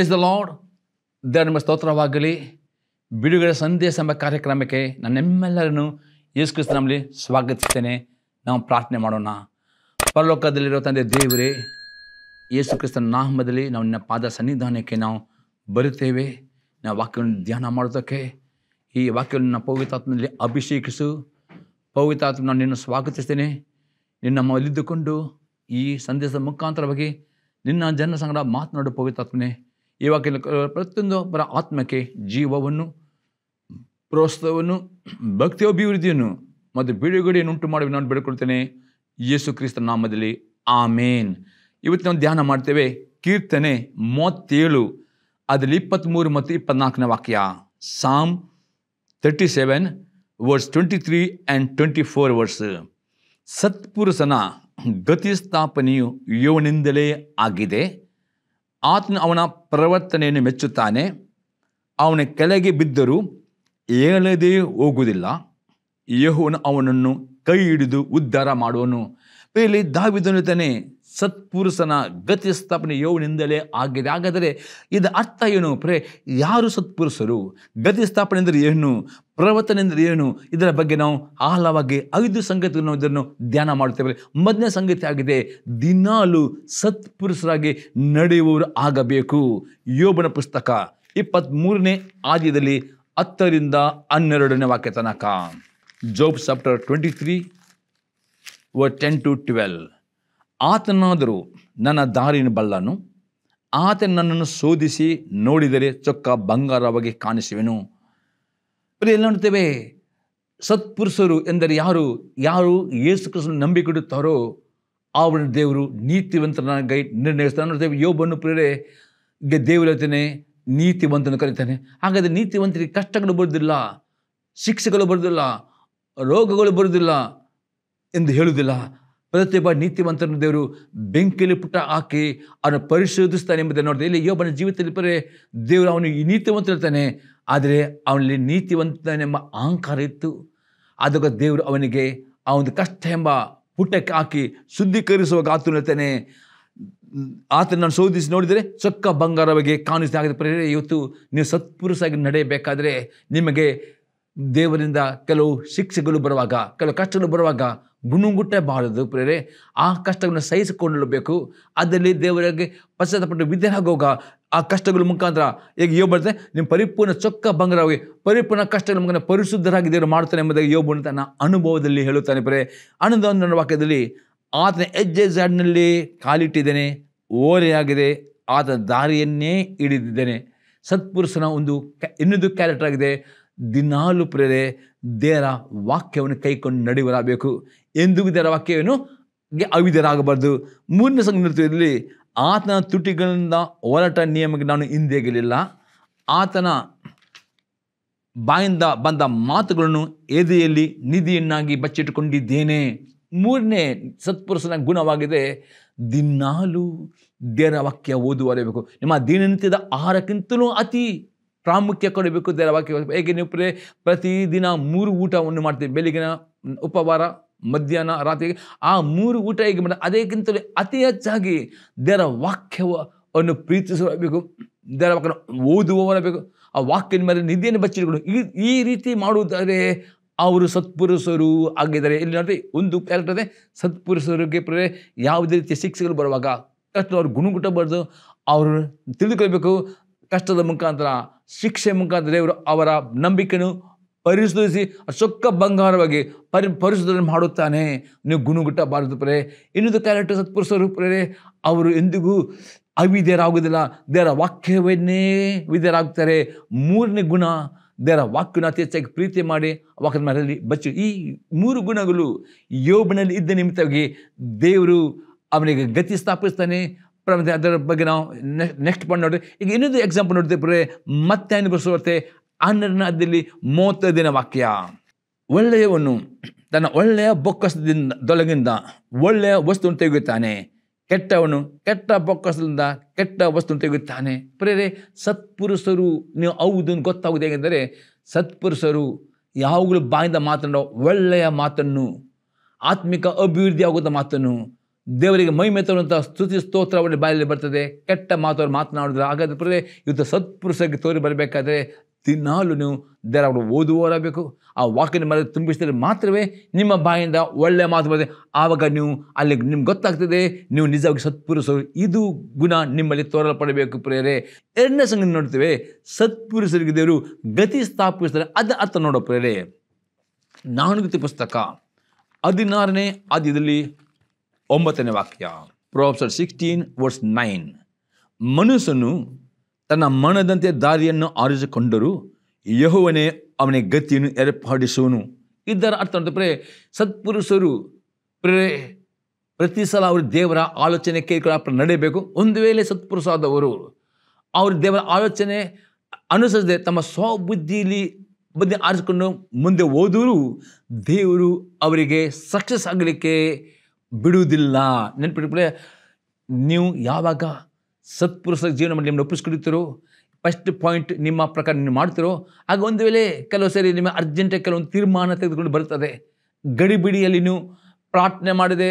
praise the lord the ನಿಮ್ಮ ಸ್ತೋತ್ರವಾಗಲಿ ಬಿಡುಗಡೆ ಸಂದೇಶ ಎಂಬ ಕಾರ್ಯಕ್ರಮಕ್ಕೆ ನನ್ನೆಮ್ಮೆಲ್ಲರನ್ನು ಯೇಸುಕ್ರಿಸ್ತನಲ್ಲಿ ಸ್ವಾಗತಿಸ್ತೇನೆ ನಾವು ಪ್ರಾರ್ಥನೆ ಮಾಡೋಣ ಪರಲೋಕದಲ್ಲಿರೋ ತಂದೆ ದೇವರೇ ಯೇಸು ಕ್ರಿಸ್ತನ ನಾಮದಲ್ಲಿ ನಾವು ನಿನ್ನ ಪಾದ ಸನ್ನಿಧಾನಕ್ಕೆ ನಾವು ಬರುತ್ತೇವೆ ನಾವು ವಾಕ್ಯವನ್ನು ಧ್ಯಾನ ಮಾಡೋದಕ್ಕೆ ಈ ವಾಕ್ಯವನ್ನು ನನ್ನ ಪವಿತಾತ್ಮದಲ್ಲಿ ಅಭಿಷೇಕಿಸು ಪವಿತಾತ್ಮ ನಾನು ನಿನ್ನ ಸ್ವಾಗತಿಸ್ತೇನೆ ನಿನ್ನ ಮಲ್ಲಿದ್ದುಕೊಂಡು ಈ ಸಂದೇಶದ ಮುಖಾಂತರವಾಗಿ ನಿನ್ನ ಜನ ಸಂಗಡ ಮಾತನಾಡು ಪವಿತ್ರಾತ್ಮನೇ ಪ್ರತಿಯೊಂದು ಬರ ಆತ್ಮಕ್ಕೆ ಜೀವವನ್ನು ಪ್ರೋತ್ಸಾಹವನ್ನು ಭಕ್ತಿ ಅಭಿವೃದ್ಧಿಯನ್ನು ಮತ್ತು ಬಿಡುಗಡೆಯನ್ನು ಉಂಟು ಮಾಡಿ ನಾನು ಬೇಡಿಕೊಳ್ತೇನೆ ಯೇಸು ಕ್ರಿಸ್ತನ ನಾಮದಲ್ಲಿ ಆಮೇನ್ ಇವತ್ತು ನಾವು ಧ್ಯಾನ ಮಾಡ್ತೇವೆ ಕೀರ್ತನೆ ಮೂವತ್ತೇಳು ಅದರಲ್ಲಿ ಇಪ್ಪತ್ತ್ಮೂರು ಮತ್ತು ಇಪ್ಪತ್ನಾಲ್ಕನೇ ವಾಕ್ಯ Psalm thirty seven verse twenty three and twenty four verse ಸತ್ಪುರುಷನ ಗತಿ ಸ್ಥಾಪನೆಯು ಯೋನಿಂದಲೇ ಆಗಿದೆ ಆತನ ಅವನ ಪ್ರವರ್ತನೆಯನ್ನು ಮೆಚ್ಚುತ್ತಾನೆ ಅವನ ಕೆಳಗೆ ಬಿದ್ದರೂ ಏಳದೇ ಹೋಗುವುದಿಲ್ಲ ಯಹೋನು ಅವನನ್ನು ಕೈ ಹಿಡಿದು ಉದ್ಧಾರ ಮಾಡುವನು ಇಲ್ಲಿ ದಾವಿದನು ತಾನೇ ಸತ್ಪುರುಷನ ಗತಿ ಸ್ಥಾಪನೆ ಯೋವನಿಂದಲೇ ಆಗಿದೆ ಹಾಗಾದರೆ ಇದು ಅರ್ಥ ಏನು ಪ್ರೇ ಯಾರು ಸತ್ಪುರುಷರು ಗತಿ ಸ್ಥಾಪನೆ ಎಂದರೆ ಏನು ಪ್ರವರ್ತನೆ ಎಂದರೆ ಏನು ಇದರ ಬಗ್ಗೆ ನಾವು ಆಹ್ಲವಾಗಿ ಐದು ಸಂಗತಿಗಳನ್ನು ಇದನ್ನು ಧ್ಯಾನ ಮಾಡುತ್ತೇವೆ ಮೊದಲನೇ ಸಂಗತಿ ಆಗಿದೆ ದಿನಾಲು ಸತ್ಪುರುಷರಾಗಿ ನಡೆಯುವವರು ಆಗಬೇಕು ಯೋಬನ ಪುಸ್ತಕ ಇಪ್ಪತ್ತ್ಮೂರನೇ ಆದ್ಯದಲ್ಲಿ ಹತ್ತರಿಂದ ಹನ್ನೆರಡನೇ ವಾಕ್ಯ ತನಕ ಜೋಬ್ ಚಾಪ್ಟರ್ ಟ್ವೆಂಟಿ ತ್ರೀ ಓ ಟೆನ್ ಟು ಟ್ವೆಲ್ ಆತನಾದರೂ ನನ್ನ ದಾರಿನ ಬಲ್ಲನು ಆತ ನನ್ನನ್ನು ಶೋಧಿಸಿ ನೋಡಿದರೆ ಚೊಕ್ಕ ಬಂಗಾರವಾಗಿ ಕಾಣಿಸುವೆನು ಬರೀ ನೋಡ್ತೇವೆ ಸತ್ಪುರುಷರು ಎಂದರೆ ಯಾರು ಯಾರು ಯೇಸು ಕೃಷ್ಣ ನಂಬಿಕೊಡುತ್ತಾರೋ ಅವನ ದೇವರು ನೀತಿವಂತನಾಗಿ ನಿರ್ಣಯಿಸ್ತಾನೆ ನೋಡ್ತೇವೆ ಯೋಬನ್ನು ಪ್ರೇರೆ ದೇವರು ಹೇಳ್ತೇನೆ ನೀತಿವಂತನು ಕರೀತಾನೆ ಹಾಗಾದರೆ ನೀತಿವಂತರಿಗೆ ಕಷ್ಟಗಳು ಬರುವುದಿಲ್ಲ ಶಿಕ್ಷೆಗಳು ಬರುವುದಿಲ್ಲ ರೋಗಗಳು ಬರುವುದಿಲ್ಲ ಎಂದು ಹೇಳುವುದಿಲ್ಲ ಪ್ರತಿಯೊಬ್ಬ ನೀತಿವಂತರನ್ನು ದೇವರು ಬೆಂಕಿಲಿ ಪುಟ್ಟ ಹಾಕಿ ಅವನು ಪರಿಶೋಧಿಸ್ತಾನೆ ಎಂಬುದನ್ನು ನೋಡಿದೆ ಇಲ್ಲಿ ಯೋಬನ ಜೀವಿತದಲ್ಲಿ ಬರೇ ದೇವರು ಅವನು ಈ ಇರ್ತಾನೆ ಆದರೆ ಅವನಲ್ಲಿ ನೀತಿವಂತನೆಂಬ ಅಹಂಕಾರ ಇತ್ತು ಅದಕ್ಕೆ ದೇವರು ಅವನಿಗೆ ಆ ಒಂದು ಕಷ್ಟ ಎಂಬ ಪುಟಕ್ಕೆ ಹಾಕಿ ಶುದ್ಧೀಕರಿಸುವಾಗ ಆತನಿರ್ತಾನೆ ಆತನನ್ನು ಶೋಧಿಸಿ ನೋಡಿದರೆ ಚೊಕ್ಕ ಬಂಗಾರವಾಗಿ ಕಾಣಿಸಿದ ಆಗಿದೆ ಪ್ರೇರೆ ಇವತ್ತು ನೀವು ಸತ್ಪುರುಷಾಗಿ ನಡೆಯಬೇಕಾದರೆ ನಿಮಗೆ ದೇವರಿಂದ ಕೆಲವು ಶಿಕ್ಷೆಗಳು ಬರುವಾಗ ಕೆಲವು ಕಷ್ಟಗಳು ಬರುವಾಗ ಬಾರದು ಪ್ರೇರೆ ಆ ಕಷ್ಟವನ್ನು ಸಹಿಸಿಕೊಂಡಿರಬೇಕು ಅದರಲ್ಲಿ ದೇವರಿಗೆ ಪಶ್ಚಾತ್ತಪಟ್ಟು ವಿದ್ಯಾಗೋಗ ಆ ಕಷ್ಟಗಳ ಮುಖಾಂತರ ಈಗ ಯೋಗ ಬರ್ತದೆ ನಿಮ್ಮ ಪರಿಪೂರ್ಣ ಚೊಕ್ಕ ಬಂಗಾರವಾಗಿ ಪರಿಪೂರ್ಣ ಕಷ್ಟಗಳ ಮುಖಾಂತರ ಪರಿಶುದ್ಧರಾಗಿ ದೇವರು ಮಾಡ್ತಾನೆ ಎಂಬುದಾಗಿ ಅಂತ ತನ್ನ ಅನುಭವದಲ್ಲಿ ಹೇಳುತ್ತಾನೆ ಪ್ರೇರೆ ಅನುದಾನ ವಾಕ್ಯದಲ್ಲಿ ಆತನ ಹೆಜ್ಜೆ ಜಾಡಿನಲ್ಲಿ ಕಾಲಿಟ್ಟಿದ್ದೇನೆ ಓರೆಯಾಗಿದೆ ಆತನ ದಾರಿಯನ್ನೇ ಹಿಡಿದಿದ್ದೇನೆ ಸತ್ಪುರುಷನ ಒಂದು ಇನ್ನೊಂದು ಕ್ಯಾರೆಕ್ಟರ್ ಆಗಿದೆ ದಿನಾಲು ಪ್ರೇರೆ ದೇವರ ವಾಕ್ಯವನ್ನು ಕೈಕೊಂಡು ನಡೆಯಲಾಗಬೇಕು ಎಂದಿಗೂ ಇದರ ವಾಕ್ಯವೇನು ಅವಿದರಾಗಬಾರ್ದು ಮೂರನೇ ಸಂಗತಿಯಲ್ಲಿ ಆತನ ತುಟಿಗಳಿಂದ ಹೊರಟ ನಿಯಮಕ್ಕೆ ನಾನು ಹಿಂದೆಗಲಿಲ್ಲ ಆತನ ಬಾಯಿಂದ ಬಂದ ಮಾತುಗಳನ್ನು ಎದೆಯಲ್ಲಿ ನಿಧಿಯನ್ನಾಗಿ ಬಚ್ಚಿಟ್ಟುಕೊಂಡಿದ್ದೇನೆ ಮೂರನೇ ಸತ್ಪುರುಷನ ಗುಣವಾಗಿದೆ ದಿನಾಲು ದೇರ ವಾಕ್ಯ ನಿಮ್ಮ ದಿನನಿತ್ಯದ ಆಹಾರಕ್ಕಿಂತಲೂ ಅತಿ ಪ್ರಾಮುಖ್ಯ ಕೊಡಬೇಕು ದೇರ ವಾಕ್ಯ ಹೇಗೆ ನೀವು ಪ್ರತಿದಿನ ಮೂರು ಊಟವನ್ನು ಮಾಡ್ತೀವಿ ಬೆಳಗಿನ ಉಪವಾರ ಮಧ್ಯಾಹ್ನ ರಾತ್ರಿ ಆ ಮೂರು ಊಟ ಹೇಗೆ ಮಾಡ ಅದಕ್ಕಿಂತಲೂ ಅತಿ ಹೆಚ್ಚಾಗಿ ದೇವರ ವಾಕ್ಯವನ್ನು ಪ್ರೀತಿಸಬೇಕು ದೇವರ ವಾಕ್ಯ ಓದುವವರಬೇಕು ಆ ವಾಕ್ಯದ ಮೇಲೆ ನಿಧಿಯನ್ನು ಬಚ್ಚಿಟ್ಕೊಂಡು ಈ ಈ ರೀತಿ ಮಾಡುವುದಾದರೆ ಅವರು ಸತ್ಪುರುಷರು ಆಗಿದ್ದಾರೆ ಇಲ್ಲಿ ನೋಡಿ ಒಂದು ಕ್ಯಾರೆಕ್ಟರ್ ಇದೆ ಸತ್ಪುರುಷರಿಗೆ ಯಾವುದೇ ರೀತಿಯ ಶಿಕ್ಷೆಗಳು ಬರುವಾಗ ಕಷ್ಟ ಅವ್ರು ಗುಣಗುಟ್ಟಬಾರ್ದು ಅವರು ತಿಳಿದುಕೊಳ್ಬೇಕು ಕಷ್ಟದ ಮುಖಾಂತರ ಶಿಕ್ಷೆ ಮುಖಾಂತರ ದೇವರು ಅವರ ನಂಬಿಕೆಯನ್ನು ಪರಿಶೋಧಿಸಿ ಸುಕ್ಕ ಬಂಗಾರವಾಗಿ ಪರಿ ಪರಿಶೋಧನೆ ಮಾಡುತ್ತಾನೆ ನೀವು ಬಾರದು ಪ್ರೇ ಇನ್ನೊಂದು ಕ್ಯಾರೆಕ್ಟರ್ ಸತ್ಪುರುಷರು ಪ್ರೇ ಅವರು ಎಂದಿಗೂ ಅವಿದ್ಯರಾಗುವುದಿಲ್ಲ ದೇವರ ವಾಕ್ಯವನ್ನೇ ವಿದ್ಯರಾಗ್ತಾರೆ ಮೂರನೇ ಗುಣ ದೇವರ ವಾಕ್ಯನ ಅತಿ ಹೆಚ್ಚಾಗಿ ಪ್ರೀತಿ ಮಾಡಿ ವಾಕ್ಯದ ಮನೆಯಲ್ಲಿ ಬಚ್ಚು ಈ ಮೂರು ಗುಣಗಳು ಯೋಬನಲ್ಲಿ ಇದ್ದ ನಿಮಿತ್ತವಾಗಿ ದೇವರು ಅವನಿಗೆ ಗತಿ ಸ್ಥಾಪಿಸ್ತಾನೆ ಅದರ ಬಗ್ಗೆ ನಾವು ನೆಕ್ಸ್ಟ್ ಪಾಯಿಂಟ್ ನೋಡಿದ್ರೆ ಈಗ ಇನ್ನೊಂದು ಎಕ್ಸಾಂಪಲ್ ನೋಡಿದ್ರೆ ಮತ್ತೆ ಅನುಭವಿಸುವಂತೆ ಆ ಅಧ್ಯಾಯದಲ್ಲಿ ದಿನ ವಾಕ್ಯ ಒಳ್ಳೆಯವನು ತನ್ನ ಒಳ್ಳೆಯ ಬೊಕ್ಕಸದಿಂದ ದೊಲಗಿಂದ ಒಳ್ಳೆಯ ವಸ್ತುವನ್ನು ತೆಗೆಯುತ್ತಾನೆ ಕೆಟ್ಟವನು ಕೆಟ್ಟ ಬೊಕ್ಕಸದಿಂದ ಕೆಟ್ಟ ವಸ್ತುವನ್ನು ತೆಗೆಯುತ್ತಾನೆ ಪ್ರೇರೆ ಸತ್ಪುರುಷರು ನೀವು ಹೌದು ಗೊತ್ತಾಗುವುದು ಹೇಗೆಂದರೆ ಸತ್ಪುರುಷರು ಯಾವಾಗಲೂ ಬಾಯಿಂದ ಮಾತನಾಡೋ ಒಳ್ಳೆಯ ಮಾತನ್ನು ಆತ್ಮಿಕ ಅಭಿವೃದ್ಧಿ ಆಗುವ ಮಾತನ್ನು ದೇವರಿಗೆ ಮೈ ಸ್ತುತಿ ಸ್ತುತಿ ಸ್ತೋತ್ರವನ್ನು ಬಾಯಲ್ಲಿ ಬರ್ತದೆ ಕೆಟ್ಟ ಮಾತವ್ರು ಮಾತನಾಡೋದಿಲ್ಲ ಹಾಗಾದ್ರೆ ಇವತ್ತು ಸತ್ಪುರುಷಕ್ಕೆ ತೋರಿ ಬರಬೇಕಾದ್ರೆ ದಿನಾಲು ನೀವು ದೇವರ ಓದುವರಬೇಕು ಆ ವಾಕ್ಯನ ಮೇಲೆ ತುಂಬಿಸಿದರೆ ಮಾತ್ರವೇ ನಿಮ್ಮ ಬಾಯಿಂದ ಒಳ್ಳೆಯ ಮಾತು ಬರುತ್ತೆ ಆವಾಗ ನೀವು ಅಲ್ಲಿಗೆ ನಿಮ್ಗೆ ಗೊತ್ತಾಗ್ತದೆ ನೀವು ನಿಜವಾಗಿ ಸತ್ಪುರುಷರು ಇದು ಗುಣ ನಿಮ್ಮಲ್ಲಿ ತೋರಲ್ಪಡಬೇಕು ಪ್ರೇರೆ ಎರಡನೇ ಸಂಗತಿ ನೋಡ್ತೇವೆ ಸತ್ಪುರುಷರಿಗೆ ದೇವರು ಗತಿ ಸ್ಥಾಪಿಸ್ತಾರೆ ಅದು ಅರ್ಥ ನೋಡೋ ಪ್ರೇರೆ ಗತಿ ಪುಸ್ತಕ ಹದಿನಾರನೇ ಆದ್ಯದಲ್ಲಿ ಒಂಬತ್ತನೇ ವಾಕ್ಯ ಪ್ರೊಫೆಸರ್ ಸಿಕ್ಸ್ಟೀನ್ ವರ್ಸ್ ನೈನ್ ಮನುಷ್ಯನು ತನ್ನ ಮನದಂತೆ ದಾರಿಯನ್ನು ಆರಿಸಿಕೊಂಡರೂ ಯಹುವನೇ ಅವನ ಗತಿಯನ್ನು ಏರ್ಪಡಿಸೋನು ಇದರ ಅರ್ಥ ಅಂತಪ್ರೆ ಸತ್ಪುರುಷರು ಪ್ರೇ ಪ್ರತಿ ಸಲ ಅವರು ದೇವರ ಆಲೋಚನೆ ಕೇಳಿಕೊಳ್ಳ ನಡೆಯಬೇಕು ಒಂದು ವೇಳೆ ಸತ್ಪುರುಷಾದವರು ಅವರು ದೇವರ ಆಲೋಚನೆ ಅನುಸರಿಸದೆ ತಮ್ಮ ಸ್ವಬುದ್ಧಿಯಲ್ಲಿ ಬುದ್ಧಿ ಆರಿಸಿಕೊಂಡು ಮುಂದೆ ಓದೋರು ದೇವರು ಅವರಿಗೆ ಸಕ್ಸಸ್ ಆಗಲಿಕ್ಕೆ ಬಿಡುವುದಿಲ್ಲ ನೆನಪಿಟ್ಕೊಳ್ಳೆ ನೀವು ಯಾವಾಗ ಸತ್ಪುರುಷ ಜೀವನ ಮಾಡಿ ನಿಮ್ಮನ್ನು ಒಪ್ಪಿಸ್ಕೊಡ್ತಿರೋ ಫಸ್ಟ್ ಪಾಯಿಂಟ್ ನಿಮ್ಮ ಪ್ರಕಾರ ನೀವು ಮಾಡ್ತಿರೋ ಆಗ ಒಂದು ವೇಳೆ ಕೆಲವು ಸರಿ ನಿಮ್ಮ ಅರ್ಜೆಂಟಾಗಿ ಕೆಲವೊಂದು ತೀರ್ಮಾನ ತೆಗೆದುಕೊಂಡು ಬರ್ತದೆ ಗಡಿಬಿಡಿಯಲ್ಲಿ ನೀವು ಪ್ರಾರ್ಥನೆ ಮಾಡದೆ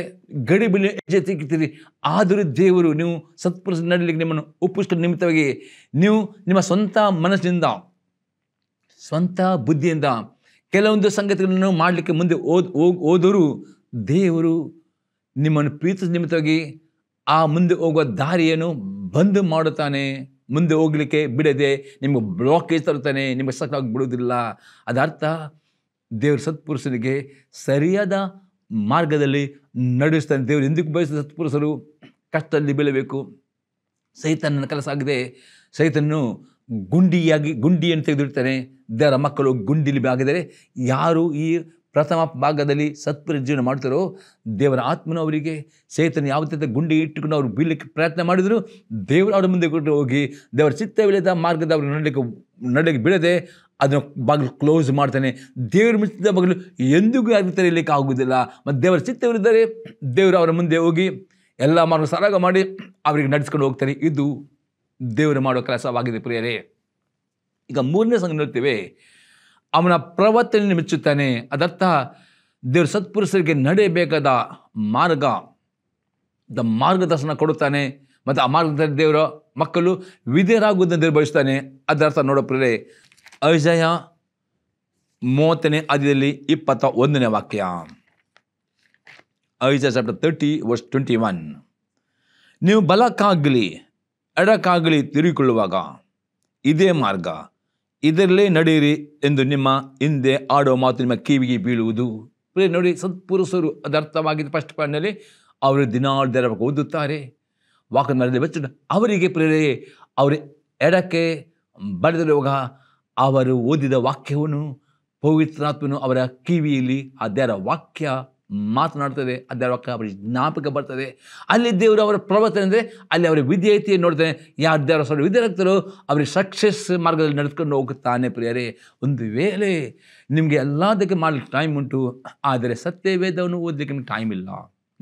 ಗಡಿಬಿಡಿ ಹೆಜ್ಜೆ ತೆಗಿತೀರಿ ಆದರೂ ದೇವರು ನೀವು ಸತ್ಪುರುಷ ನಡಲಿಕ್ಕೆ ನಿಮ್ಮನ್ನು ಒಪ್ಪಿಸ್ಕೊಂಡು ನಿಮಿತ್ತವಾಗಿ ನೀವು ನಿಮ್ಮ ಸ್ವಂತ ಮನಸ್ಸಿನಿಂದ ಸ್ವಂತ ಬುದ್ಧಿಯಿಂದ ಕೆಲವೊಂದು ಸಂಗತಿಗಳನ್ನು ಮಾಡಲಿಕ್ಕೆ ಮುಂದೆ ಓದ್ ಓದೋರು ದೇವರು ನಿಮ್ಮನ್ನು ಪ್ರೀತಿಸ ನಿಮಿತ್ತವಾಗಿ ಆ ಮುಂದೆ ಹೋಗುವ ದಾರಿಯನ್ನು ಬಂದ್ ಮಾಡುತ್ತಾನೆ ಮುಂದೆ ಹೋಗಲಿಕ್ಕೆ ಬಿಡದೆ ನಿಮಗೆ ಬ್ಲಾಕೇಜ್ ತರುತ್ತಾನೆ ನಿಮಗೆ ಸಕ್ಕಾಗಿ ಬಿಡುವುದಿಲ್ಲ ಅದರ್ಥ ದೇವ್ರ ಸತ್ಪುರುಷನಿಗೆ ಸರಿಯಾದ ಮಾರ್ಗದಲ್ಲಿ ನಡೆಸ್ತಾನೆ ದೇವರು ಎಂದಕ್ಕೆ ಬಯಸಿದ ಸತ್ಪುರುಷರು ಕಷ್ಟದಲ್ಲಿ ಬೀಳಬೇಕು ಸೈತನ ಕೆಲಸ ಆಗದೆ ಸೈತನ್ನು ಗುಂಡಿಯಾಗಿ ಗುಂಡಿಯನ್ನು ತೆಗೆದಿಡ್ತಾನೆ ದೇವರ ಮಕ್ಕಳು ಗುಂಡಿಲಿ ಆಗಿದರೆ ಯಾರು ಈ ಪ್ರಥಮ ಭಾಗದಲ್ಲಿ ಜೀವನ ಮಾಡ್ತಾರೋ ದೇವರ ಆತ್ಮನವರಿಗೆ ಅವರಿಗೆ ಸೇತನ ಯಾವುದೇ ಗುಂಡಿ ಇಟ್ಟುಕೊಂಡು ಅವರು ಬೀಳಲಿಕ್ಕೆ ಪ್ರಯತ್ನ ಮಾಡಿದರು ದೇವರು ಅವರ ಮುಂದೆ ಕೊಟ್ಟು ಹೋಗಿ ದೇವರ ಚಿತ್ತವಿಲ್ಲದ ಮಾರ್ಗದ ಅವರು ನಡಲಿಕ್ಕೆ ನಡಲಿಕ್ಕೆ ಬೀಳದೆ ಅದನ್ನು ಬಾಗಿಲು ಕ್ಲೋಸ್ ಮಾಡ್ತಾನೆ ದೇವರ ಮಿಚ್ಚಿದ ಬಾಗಿಲು ಎಂದಿಗೂ ಯಾರು ತೆರೆಯಲಿಕ್ಕೆ ಆಗುವುದಿಲ್ಲ ಮತ್ತು ದೇವರ ಚಿತ್ತವಿಲ್ಲದರೆ ದೇವರು ಅವರ ಮುಂದೆ ಹೋಗಿ ಎಲ್ಲ ಮಾರ್ಗ ಸರಾಗ ಮಾಡಿ ಅವರಿಗೆ ನಡೆಸ್ಕೊಂಡು ಹೋಗ್ತಾರೆ ಇದು ದೇವರು ಮಾಡೋ ಕೆಲಸವಾಗಿದೆ ಪ್ರಿಯರೇ ಈಗ ಮೂರನೇ ಸಂಘ ನೋಡ್ತೇವೆ ಅವನ ಪ್ರವರ್ತನೆಯನ್ನು ಮೆಚ್ಚುತ್ತಾನೆ ಅದರ್ಥ ದೇವ್ರ ಸತ್ಪುರುಷರಿಗೆ ನಡೆಯಬೇಕಾದ ಮಾರ್ಗ ದ ಮಾರ್ಗದರ್ಶನ ಕೊಡುತ್ತಾನೆ ಮತ್ತು ಆ ಮಾರ್ಗದಲ್ಲಿ ದೇವರ ಮಕ್ಕಳು ವಿಧೇಯರಾಗುವುದನ್ನು ದೇವರು ಅದರ್ಥ ನೋಡಪ್ರೆ ಅಜಯ ಮೂವತ್ತನೇ ಅದಿಯಲ್ಲಿ ಇಪ್ಪತ್ತ ಒಂದನೇ ವಾಕ್ಯ Isaiah chapter thirty verse twenty one ನೀವು ಬಲಕ್ಕಾಗಲಿ ಎಡಕ್ಕಾಗಲಿ ತಿರುಗಿಕೊಳ್ಳುವಾಗ ಇದೇ ಮಾರ್ಗ ಇದರಲ್ಲೇ ನಡೆಯಿರಿ ಎಂದು ನಿಮ್ಮ ಹಿಂದೆ ಆಡೋ ಮಾತು ನಿಮ್ಮ ಕಿವಿಗೆ ಬೀಳುವುದು ನೋಡಿ ಸತ್ಪುರುಷರು ಅದರ್ಥವಾಗಿದ್ದು ಫಸ್ಟ್ ಪಾಯಿಂಟ್ನಲ್ಲಿ ಅವರು ದಿನಾಳು ದರವಾಗಿ ಓದುತ್ತಾರೆ ನಡೆದ ಬೆಚ್ಚ ಅವರಿಗೆ ಪ್ರೇರೆ ಅವರ ಎಡಕ್ಕೆ ಬರೆದಿರುವಾಗ ಅವರು ಓದಿದ ವಾಕ್ಯವನ್ನು ಪವಿತ್ರಾತ್ಮನು ಅವರ ಕಿವಿಯಲ್ಲಿ ಅದರ ವಾಕ್ಯ ಮಾತನಾಡ್ತದೆ ಅದರ ಅವರಿಗೆ ಜ್ಞಾಪಕ ಬರ್ತದೆ ಅಲ್ಲಿ ದೇವರು ಅವರ ಪ್ರವರ್ತನೆ ಅಂದರೆ ಅಲ್ಲಿ ಅವರ ವಿದ್ಯಾಯಿತಿಯನ್ನು ನೋಡ್ತಾನೆ ಯಾರು ದೇವರ ಸ್ವಲ್ಪ ವಿದ್ಯಾರ್ಥಿಗಳು ಅವ್ರಿಗೆ ಸಕ್ಸಸ್ ಮಾರ್ಗದಲ್ಲಿ ನಡೆದುಕೊಂಡು ಹೋಗುತ್ತಾನೆ ಪ್ರಿಯರೇ ಒಂದು ವೇಳೆ ನಿಮಗೆ ಎಲ್ಲದಕ್ಕೆ ಮಾಡಲಿಕ್ಕೆ ಟೈಮ್ ಉಂಟು ಆದರೆ ಸತ್ಯ ವೇದವನ್ನು ಓದಲಿಕ್ಕೆ ನಿಮ್ಗೆ ಟೈಮ್ ಇಲ್ಲ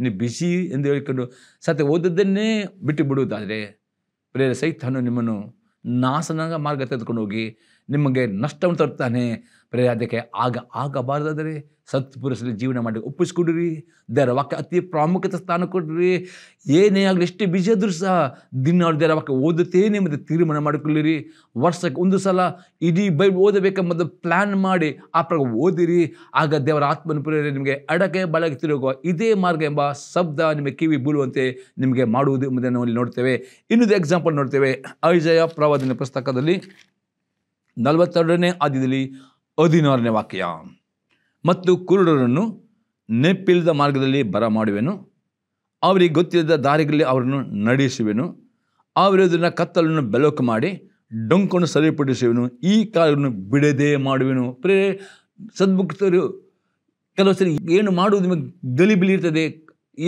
ನೀವು ಬಿಸಿ ಎಂದು ಹೇಳಿಕೊಂಡು ಸತ್ಯ ಓದಿದ್ದನ್ನೇ ಬಿಟ್ಟು ಬಿಡುವುದಾದರೆ ಪ್ರಿಯರೇ ಸಹಿತನು ನಿಮ್ಮನ್ನು ನಾಸನಾಗ ಮಾರ್ಗ ತೆಗೆದುಕೊಂಡು ಹೋಗಿ ನಿಮಗೆ ನಷ್ಟವನ್ನು ತರುತ್ತಾನೆ ಬರೀ ಅದಕ್ಕೆ ಆಗ ಆಗಬಾರ್ದಾದರೆ ಸತ್ಪುರುಷರ ಜೀವನ ಮಾಡಿ ಒಪ್ಪಿಸ್ಕೊಡ್ರಿ ದೇವರ ವಾಕ್ಯ ಅತಿ ಪ್ರಾಮುಖ್ಯತೆ ಸ್ಥಾನ ಕೊಡ್ರಿ ಏನೇ ಆಗಲಿ ಎಷ್ಟು ಬಿಜಿ ಆದರೂ ಸಹ ದಿನ ಅವ್ರ ವಾಕ್ಯ ಓದುತ್ತೇನೆ ಮತ್ತು ತೀರ್ಮಾನ ಮಾಡಿಕೊಳ್ಳಿರಿ ವರ್ಷಕ್ಕೆ ಒಂದು ಸಲ ಇಡೀ ಬೈ ಓದಬೇಕೆಂಬುದು ಪ್ಲ್ಯಾನ್ ಮಾಡಿ ಆ ಪ್ರಕ ಓದಿರಿ ಆಗ ದೇವರ ಆತ್ಮನ ಪ್ರೇರಣೆ ನಿಮಗೆ ಅಡಕೆ ಬಳಗೆ ತಿರುಗುವ ಇದೇ ಮಾರ್ಗ ಎಂಬ ಶಬ್ದ ನಿಮಗೆ ಕಿವಿ ಬೀಳುವಂತೆ ನಿಮಗೆ ಮಾಡುವುದು ಎಂಬುದನ್ನು ಇಲ್ಲಿ ನೋಡ್ತೇವೆ ಇನ್ನೊಂದು ಎಕ್ಸಾಂಪಲ್ ನೋಡ್ತೇವೆ ಅಜಯ ಪ್ರವಾದನ ಪುಸ್ತಕದಲ್ಲಿ ನಲವತ್ತೆರಡನೇ ಆದ್ಯದಲ್ಲಿ ಹದಿನಾರನೇ ವಾಕ್ಯ ಮತ್ತು ಕುರುಡರನ್ನು ನೆಪ್ಪಿಲ್ಲದ ಮಾರ್ಗದಲ್ಲಿ ಬರ ಮಾಡುವೆನು ಅವರಿಗೆ ಗೊತ್ತಿಲ್ಲದ ದಾರಿಗಳಲ್ಲಿ ಅವರನ್ನು ನಡೆಸುವೆನು ಅವರದನ್ನು ಕತ್ತಲನ್ನು ಬೆಳಕು ಮಾಡಿ ಡೊಂಕನ್ನು ಸರಿಪಡಿಸುವೆನು ಈ ಕಾಲವನ್ನು ಬಿಡದೆ ಮಾಡುವೆನು ಪ್ರೇ ಸದ್ಭುಕ್ತರು ಕೆಲವು ಸರಿ ಏನು ಮಾಡುವುದು ಗಲಿಬಿಲಿ ಇರ್ತದೆ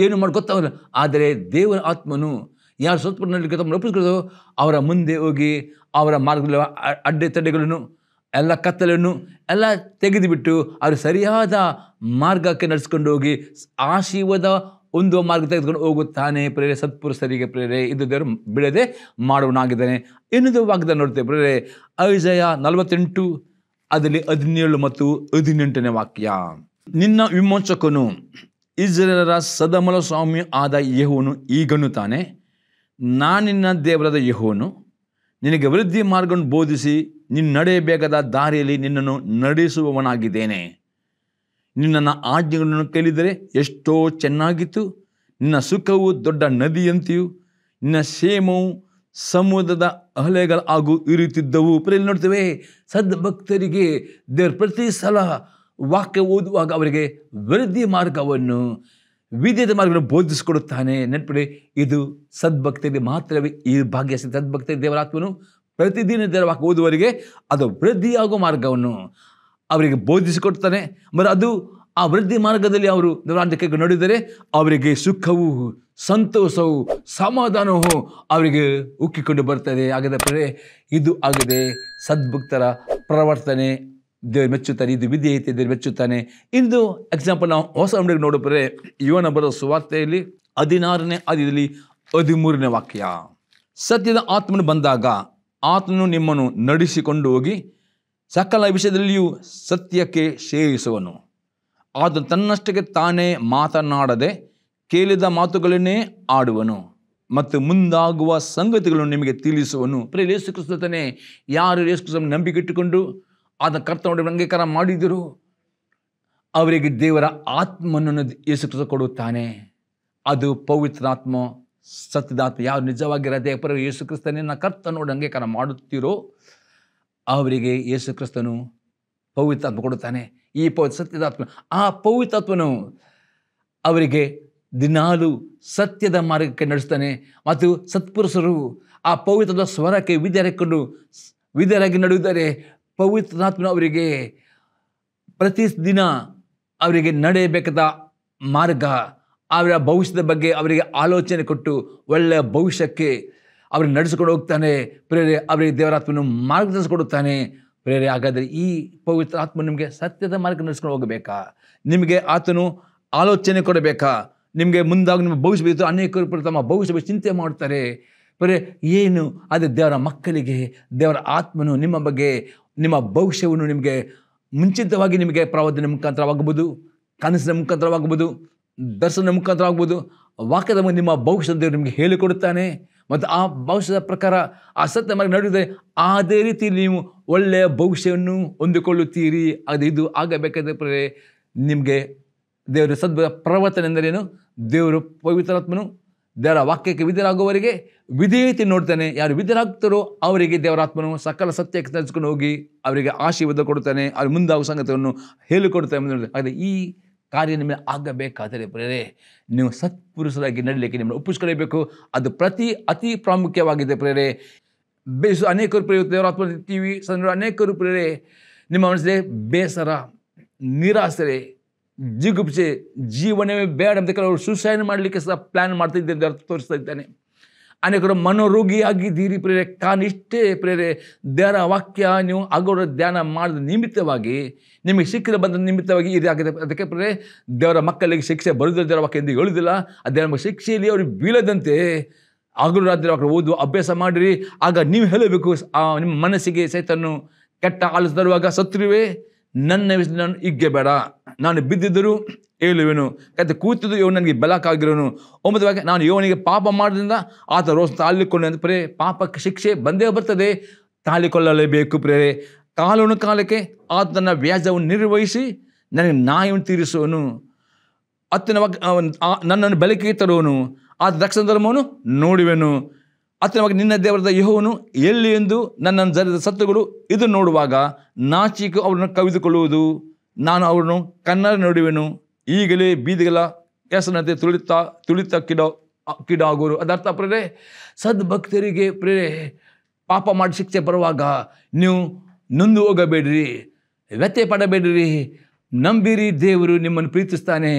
ಏನು ಮಾಡಿ ಗೊತ್ತಾಗಲ್ಲ ಆದರೆ ದೇವರ ಆತ್ಮನು ಯಾರು ಸ್ವತ್ಪನಲ್ಲಿ ತಮ್ಮನ್ನು ಅವರ ಮುಂದೆ ಹೋಗಿ ಅವರ ಮಾರ್ಗದಲ್ಲಿ ಅಡ್ಡೆ ತಡೆಗಳನ್ನು ಎಲ್ಲ ಕತ್ತಲನ್ನು ಎಲ್ಲ ತೆಗೆದುಬಿಟ್ಟು ಅವರು ಸರಿಯಾದ ಮಾರ್ಗಕ್ಕೆ ನಡೆಸ್ಕೊಂಡು ಹೋಗಿ ಆಶೀರ್ವಾದ ಒಂದು ಮಾರ್ಗ ತೆಗೆದುಕೊಂಡು ಹೋಗುತ್ತಾನೆ ಪ್ರೇರೆ ಸತ್ಪುರುಷರಿಗೆ ಪ್ರೇರೆ ಇದು ದೇವರು ಬಿಡದೆ ಮಾಡುವನಾಗಿದ್ದಾನೆ ಇನ್ನೊಂದು ವಾಗ್ದ ನೋಡ್ತೇವೆ ಪ್ರೇರೆ ಐಜಯ ನಲವತ್ತೆಂಟು ಅದರಲ್ಲಿ ಹದಿನೇಳು ಮತ್ತು ಹದಿನೆಂಟನೇ ವಾಕ್ಯ ನಿನ್ನ ವಿಮೋಚಕನು ಇಸ್ರೇಲರ ಸದಮಲ ಸ್ವಾಮಿ ಆದ ಯಹೋನು ಈಗನು ತಾನೆ ನಾನಿನ್ನ ದೇವರದ ಯಹುವನು ನಿನಗೆ ವೃದ್ಧಿ ಮಾರ್ಗವನ್ನು ಬೋಧಿಸಿ ನೀನು ನಡೆಯಬೇಕಾದ ದಾರಿಯಲ್ಲಿ ನಿನ್ನನ್ನು ನಡೆಸುವವನಾಗಿದ್ದೇನೆ ನಿನ್ನನ್ನು ಆಜ್ಞೆಗಳನ್ನು ಕೇಳಿದರೆ ಎಷ್ಟೋ ಚೆನ್ನಾಗಿತ್ತು ನಿನ್ನ ಸುಖವು ದೊಡ್ಡ ನದಿಯಂತೆಯೂ ನಿನ್ನ ಕ್ಷೇಮವು ಸಮುದ್ರದ ಅಲೆಗಳು ಹಾಗೂ ಇರುತ್ತಿದ್ದವು ಪ್ರೇಲಿ ನೋಡ್ತೇವೆ ಸದ್ಭಕ್ತರಿಗೆ ದೇವ್ರ ಪ್ರತಿ ಸಲ ವಾಕ್ಯ ಓದುವಾಗ ಅವರಿಗೆ ವೃದ್ಧಿ ಮಾರ್ಗವನ್ನು ವಿದ್ಯದ ಮಾರ್ಗವನ್ನು ಬೋಧಿಸಿಕೊಡುತ್ತಾನೆ ನೆನಪಿಡಿ ಇದು ಸದ್ಭಕ್ತರಿಗೆ ಮಾತ್ರವೇ ಈ ಭಾಗ್ಯ ಸದ್ಭಕ್ತರಿಗೆ ದೇವರಾತ್ಮನು ಪ್ರತಿದಿನ ಓದುವವರಿಗೆ ಅದು ವೃದ್ಧಿಯಾಗುವ ಮಾರ್ಗವನ್ನು ಅವರಿಗೆ ಬೋಧಿಸಿಕೊಡ್ತಾನೆ ಮತ್ತು ಅದು ಆ ವೃದ್ಧಿ ಮಾರ್ಗದಲ್ಲಿ ಅವರು ದೇವರಾಂತಕ್ಕೆ ನೋಡಿದರೆ ಅವರಿಗೆ ಸುಖವೂ ಸಂತೋಷವು ಸಮಾಧಾನವು ಅವರಿಗೆ ಉಕ್ಕಿಕೊಂಡು ಬರ್ತದೆ ಹಾಗಾದರೆ ಇದು ಆಗಿದೆ ಸದ್ಭುಕ್ತರ ಪ್ರವರ್ತನೆ ದೇವರು ಮೆಚ್ಚುತ್ತಾನೆ ಇದು ವಿದ್ಯೆ ಐತೆ ದೇವರು ಮೆಚ್ಚುತ್ತಾನೆ ಇಂದು ಎಕ್ಸಾಂಪಲ್ ನಾವು ಹೊಸ ಅಂಗಡಿಗೆ ನೋಡಿದ್ರೆ ಯುವನ ಬರೋ ಸುವಾರ್ತೆಯಲ್ಲಿ ಹದಿನಾರನೇ ಆದಿಯಲ್ಲಿ ಹದಿಮೂರನೇ ವಾಕ್ಯ ಸತ್ಯದ ಆತ್ಮನು ಬಂದಾಗ ಆತನು ನಿಮ್ಮನ್ನು ನಡೆಸಿಕೊಂಡು ಹೋಗಿ ಸಕಲ ವಿಷಯದಲ್ಲಿಯೂ ಸತ್ಯಕ್ಕೆ ಸೇರಿಸುವನು ಆತನು ತನ್ನಷ್ಟಕ್ಕೆ ತಾನೇ ಮಾತನಾಡದೆ ಕೇಳಿದ ಮಾತುಗಳನ್ನೇ ಆಡುವನು ಮತ್ತು ಮುಂದಾಗುವ ಸಂಗತಿಗಳನ್ನು ನಿಮಗೆ ತಿಳಿಸುವನು ಪ್ರಿಯ ಲೇಸುಕ್ರಿಸ್ತನೇ ಯಾರು ಕೃಷ್ಣ ನಂಬಿಕೆ ಇಟ್ಟುಕೊಂಡು ಆತನ ಕರ್ತವ್ಯ ಅಂಗೀಕಾರ ಮಾಡಿದರು ಅವರಿಗೆ ದೇವರ ಆತ್ಮನನ್ನು ಯೇಸುಕ್ರಿಸ್ತ ಕೊಡುತ್ತಾನೆ ಅದು ಪವಿತ್ರಾತ್ಮ ಸತ್ಯದಾತ್ಮ ಯಾವ ನಿಜವಾಗಿ ಹೃದಯ ಯೇಸು ಕ್ರಿಸ್ತನನ್ನು ಕರ್ತನು ಅಂಗೀಕಾರ ಮಾಡುತ್ತೀರೋ ಅವರಿಗೆ ಯೇಸು ಕ್ರಿಸ್ತನು ಪವಿತ್ರಾತ್ಮ ಕೊಡುತ್ತಾನೆ ಈ ಪವಿತ್ರ ಸತ್ಯದಾತ್ಮ ಆ ಪವಿತ್ರಾತ್ಮನು ಅವರಿಗೆ ದಿನಾಲು ಸತ್ಯದ ಮಾರ್ಗಕ್ಕೆ ನಡೆಸ್ತಾನೆ ಮತ್ತು ಸತ್ಪುರುಷರು ಆ ಪವಿತ್ರದ ಸ್ವರಕ್ಕೆ ವಿದ್ಯಾರಕೊಂಡು ವಿದ್ಯಾರಾಗಿ ನಡೆಯುತ್ತಾರೆ ಪವಿತ್ರಾತ್ಮನ ಅವರಿಗೆ ಪ್ರತಿದಿನ ಅವರಿಗೆ ನಡೆಯಬೇಕಾದ ಮಾರ್ಗ ಅವರ ಭವಿಷ್ಯದ ಬಗ್ಗೆ ಅವರಿಗೆ ಆಲೋಚನೆ ಕೊಟ್ಟು ಒಳ್ಳೆಯ ಭವಿಷ್ಯಕ್ಕೆ ಅವರಿಗೆ ನಡೆಸಿಕೊಂಡು ಹೋಗ್ತಾನೆ ಪ್ರೇರೆ ಅವರಿಗೆ ದೇವರಾತ್ಮನು ಮಾರ್ಗದರ್ಶಿ ಕೊಡುತ್ತಾನೆ ಪ್ರೇರೆ ಹಾಗಾದರೆ ಈ ಪವಿತ್ರ ಆತ್ಮ ನಿಮಗೆ ಸತ್ಯದ ಮಾರ್ಗ ನಡೆಸ್ಕೊಂಡು ಹೋಗಬೇಕಾ ನಿಮಗೆ ಆತನು ಆಲೋಚನೆ ಕೊಡಬೇಕಾ ನಿಮಗೆ ಮುಂದಾಗ ನಿಮ್ಮ ಭವಿಷ್ಯ ಅನೇಕ ಅನೇಕರು ತಮ್ಮ ಭವಿಷ್ಯ ಚಿಂತೆ ಮಾಡ್ತಾರೆ ಪ್ರೇರೆ ಏನು ಆದರೆ ದೇವರ ಮಕ್ಕಳಿಗೆ ದೇವರ ಆತ್ಮನು ನಿಮ್ಮ ಬಗ್ಗೆ ನಿಮ್ಮ ಭವಿಷ್ಯವನ್ನು ನಿಮಗೆ ಮುಂಚಿತವಾಗಿ ನಿಮಗೆ ಪ್ರವಾದ ಮುಖಾಂತರವಾಗಬಹುದು ಕನಸಿನ ಮುಖಾಂತರವಾಗಬಹುದು ದರ್ಶನ ಮುಖಾಂತರ ಆಗ್ಬೋದು ವಾಕ್ಯದ ಮುಂದೆ ನಿಮ್ಮ ಭವಿಷ್ಯದ ದೇವರು ನಿಮಗೆ ಹೇಳಿಕೊಡುತ್ತಾನೆ ಮತ್ತು ಆ ಭವಿಷ್ಯದ ಪ್ರಕಾರ ಆ ಸತ್ಯ ಮಾರ್ಗ ನಡೆಯುತ್ತದೆ ಅದೇ ರೀತಿ ನೀವು ಒಳ್ಳೆಯ ಭವಿಷ್ಯವನ್ನು ಹೊಂದಿಕೊಳ್ಳುತ್ತೀರಿ ಅದು ಇದು ಆಗಬೇಕಾದರೆ ನಿಮಗೆ ದೇವರ ಸದ್ ಪ್ರವರ್ತನೆ ಎಂದರೇನು ದೇವರು ಪವಿತ್ರಾತ್ಮನು ದೇವರ ವಾಕ್ಯಕ್ಕೆ ವಿಧರಾಗುವವರಿಗೆ ವಿಧೇಯತೆ ನೋಡ್ತಾನೆ ಯಾರು ವಿಧರಾಗ್ತಾರೋ ಅವರಿಗೆ ದೇವರಾತ್ಮನು ಸಕಲ ಸತ್ಯಕ್ಕೆ ನಡೆಸ್ಕೊಂಡು ಹೋಗಿ ಅವರಿಗೆ ಆಶೀರ್ವಾದ ಕೊಡುತ್ತಾನೆ ಅವ್ರ ಮುಂದಾಗುವ ಸಂಗತಿಯನ್ನು ಹೇಳಿಕೊಡ್ತಾನೆ ಆದರೆ ಈ ಕಾರ್ಯ ನಿಮಗೆ ಆಗಬೇಕಾದರೆ ಪ್ರೇರೇ ನೀವು ಸತ್ಪುರುಷರಾಗಿ ನಡಲಿಕ್ಕೆ ನಿಮ್ಮನ್ನು ಒಪ್ಪಿಸ್ಕೊಳ್ಬೇಕು ಅದು ಪ್ರತಿ ಅತಿ ಪ್ರಾಮುಖ್ಯವಾಗಿದೆ ಪ್ರೇರೆ ಬೇಸು ಅನೇಕರು ಪ್ರೇರೆ ದೇವರಾತ್ಮ ಟಿ ವಿ ಅನೇಕರು ಪ್ರೇರೆ ನಿಮ್ಮ ಮನಸ್ಸಿಗೆ ಬೇಸರ ನಿರಾಸರೆ ಜಿಗುಪ್ಸೆ ಜೀವನವೇ ಬೇಡ ಅಂತ ಕೆಲವರು ಸುಸೈನ್ ಮಾಡಲಿಕ್ಕೆ ಸಹ ಪ್ಲ್ಯಾನ್ ಮಾಡ್ತಿದ್ದೆ ಅಂತ ತೋರಿಸ್ತಾ ಇದ್ದಾನೆ ಅನೇಕರು ಮನೋರೋಗಿಯಾಗಿದ್ದೀರಿ ಪ್ರೇರೆ ಕಾನಿಷ್ಟೇ ಪ್ರೇರೆ ದೇವರ ವಾಕ್ಯ ನೀವು ಅಗೌರ ಧ್ಯಾನ ಮಾಡಿದ ನಿಮಿತ್ತವಾಗಿ ನಿಮಗೆ ಶಿಕ್ಷೆ ಬಂದ ನಿಮಿತ್ತವಾಗಿ ಆಗಿದೆ ಅದಕ್ಕೆ ಪ್ರೇರೆ ದೇವರ ಮಕ್ಕಳಿಗೆ ಶಿಕ್ಷೆ ಬರುವುದಿಲ್ಲ ದೇವರ ವಾಕ್ಯ ಎಂದು ಹೇಳುವುದಿಲ್ಲ ಅದೇ ನಮ್ಮ ಶಿಕ್ಷೆಯಲ್ಲಿ ಅವರು ಬೀಳದಂತೆ ಆಗಲೂ ರಾತ್ರಿ ಓದು ಅಭ್ಯಾಸ ಮಾಡಿರಿ ಆಗ ನೀವು ಹೇಳಬೇಕು ನಿಮ್ಮ ಮನಸ್ಸಿಗೆ ಸೈತನ್ನು ಕೆಟ್ಟ ಆಲೋಚನೆ ಸತ್ರುವೆ ನನ್ನ ನಾನು ಹಿಗ್ಗೆ ಬೇಡ ನಾನು ಬಿದ್ದಿದ್ದರೂ ಹೇಳುವೆನು ಕತೆ ಕೂತಿದ್ದು ಇವನು ನನಗೆ ಬೆಲಕಾಗಿರೋನು ಒಂಬತ್ತವಾಗಿ ನಾನು ಯೋವನಿಗೆ ಪಾಪ ಮಾಡೋದ್ರಿಂದ ಆತ ರೋಸ್ ತಾಳಿಕೊಂಡು ಅಂತ ಪ್ರೇ ಪಾಪಕ್ಕೆ ಶಿಕ್ಷೆ ಬಂದೇ ಬರ್ತದೆ ತಾಳಿಕೊಳ್ಳಲೇಬೇಕು ಪ್ರೇರೆ ಕಾಲನು ಕಾಲಕ್ಕೆ ಆತನ ವ್ಯಾಜವನ್ನು ನಿರ್ವಹಿಸಿ ನನಗೆ ನಾಯಿಯನ್ನು ತೀರಿಸುವನು ಅತ್ತಿನ ನನ್ನನ್ನು ಬೆಳಕಿಗೆ ತರುವನು ಆತ ದಕ್ಷಿಣ ಧರ್ಮವನ್ನು ನೋಡುವೆನು ಬಗ್ಗೆ ನಿನ್ನ ದೇವರದ ಯಹೋವನು ಎಲ್ಲಿ ಎಂದು ನನ್ನನ್ನು ಜರಿದ ಸತ್ತುಗಳು ಇದು ನೋಡುವಾಗ ನಾಚಿಕೆ ಅವರನ್ನು ಕವಿದುಕೊಳ್ಳುವುದು ನಾನು ಅವರನ್ನು ಕನ್ನಡ ನೋಡುವೆನು ಈಗಲೇ ಬೀದಿಗಳ ಕೆಸನಂತೆ ತುಳಿತ ತುಳಿತ ಕಿಡ ಕಿಡಾಗೋರು ಅದರ್ಥ ಪ್ರೇರೆ ಸದ್ಭಕ್ತರಿಗೆ ಪ್ರೇರೆ ಪಾಪ ಮಾಡಿ ಶಿಕ್ಷೆ ಬರುವಾಗ ನೀವು ನೊಂದು ಹೋಗಬೇಡ್ರಿ ವ್ಯತ್ಯೆ ಪಡಬೇಡ್ರಿ ನಂಬಿರಿ ದೇವರು ನಿಮ್ಮನ್ನು ಪ್ರೀತಿಸ್ತಾನೆ